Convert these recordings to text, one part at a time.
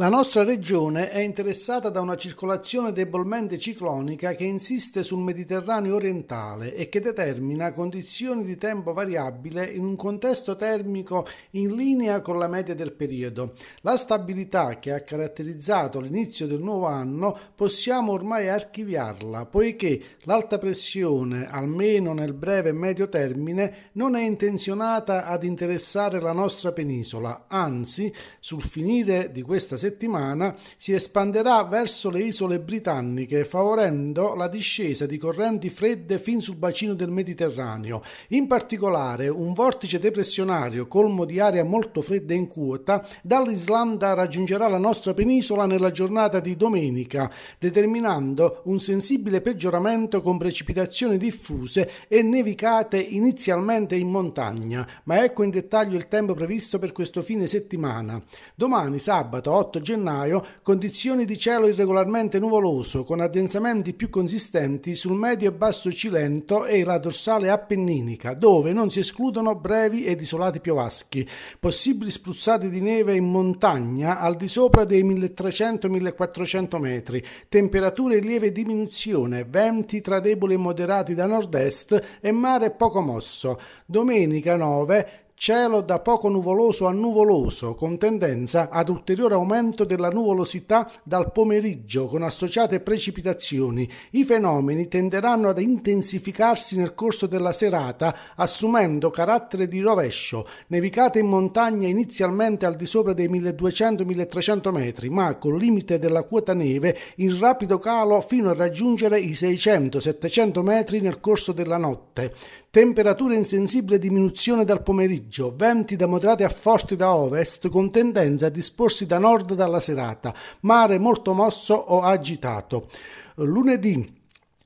La nostra regione è interessata da una circolazione debolmente ciclonica che insiste sul Mediterraneo orientale e che determina condizioni di tempo variabile in un contesto termico in linea con la media del periodo. La stabilità che ha caratterizzato l'inizio del nuovo anno possiamo ormai archiviarla, poiché l'alta pressione, almeno nel breve e medio termine, non è intenzionata ad interessare la nostra penisola, anzi, sul finire di questa settimana settimana si espanderà verso le isole britanniche, favorendo la discesa di correnti fredde fin sul bacino del Mediterraneo. In particolare, un vortice depressionario colmo di aria molto fredda in quota dall'Islanda raggiungerà la nostra penisola nella giornata di domenica, determinando un sensibile peggioramento con precipitazioni diffuse e nevicate inizialmente in montagna. Ma ecco in dettaglio il tempo previsto per questo fine settimana. Domani sabato 8 18 gennaio condizioni di cielo irregolarmente nuvoloso con addensamenti più consistenti sul medio e basso Cilento e la dorsale appenninica, dove non si escludono brevi ed isolati piovaschi, possibili spruzzate di neve in montagna al di sopra dei 1300-1400 metri, temperature in lieve diminuzione, venti tra deboli e moderati da nord-est e mare poco mosso. Domenica 9 Cielo da poco nuvoloso a nuvoloso, con tendenza ad ulteriore aumento della nuvolosità dal pomeriggio, con associate precipitazioni. I fenomeni tenderanno ad intensificarsi nel corso della serata, assumendo carattere di rovescio. Nevicate in montagna inizialmente al di sopra dei 1200-1300 metri, ma col limite della quota neve in rapido calo fino a raggiungere i 600-700 metri nel corso della notte temperature in sensibile diminuzione dal pomeriggio, venti da moderati a forti da ovest con tendenza a disporsi da nord dalla serata, mare molto mosso o agitato. Lunedì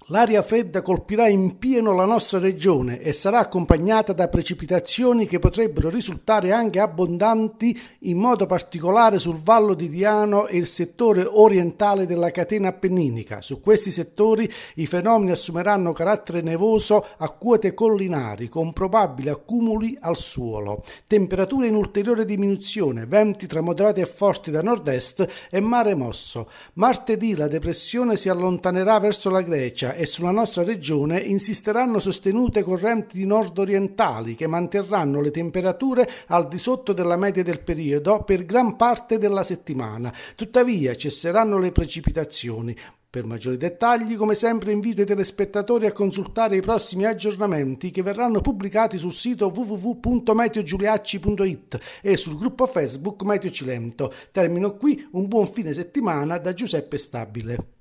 L'aria fredda colpirà in pieno la nostra regione e sarà accompagnata da precipitazioni che potrebbero risultare anche abbondanti, in modo particolare sul Vallo di Diano e il settore orientale della catena appenninica. Su questi settori i fenomeni assumeranno carattere nevoso a quote collinari, con probabili accumuli al suolo. Temperature in ulteriore diminuzione, venti tra moderati e forti da nord-est e mare mosso. Martedì la depressione si allontanerà verso la Grecia e sulla nostra regione insisteranno sostenute correnti nord-orientali che manterranno le temperature al di sotto della media del periodo per gran parte della settimana. Tuttavia cesseranno le precipitazioni, per maggiori dettagli, come sempre, invito i telespettatori a consultare i prossimi aggiornamenti che verranno pubblicati sul sito www.meteogiuliacci.it e sul gruppo Facebook Meteo Cilento. Termino qui, un buon fine settimana da Giuseppe Stabile.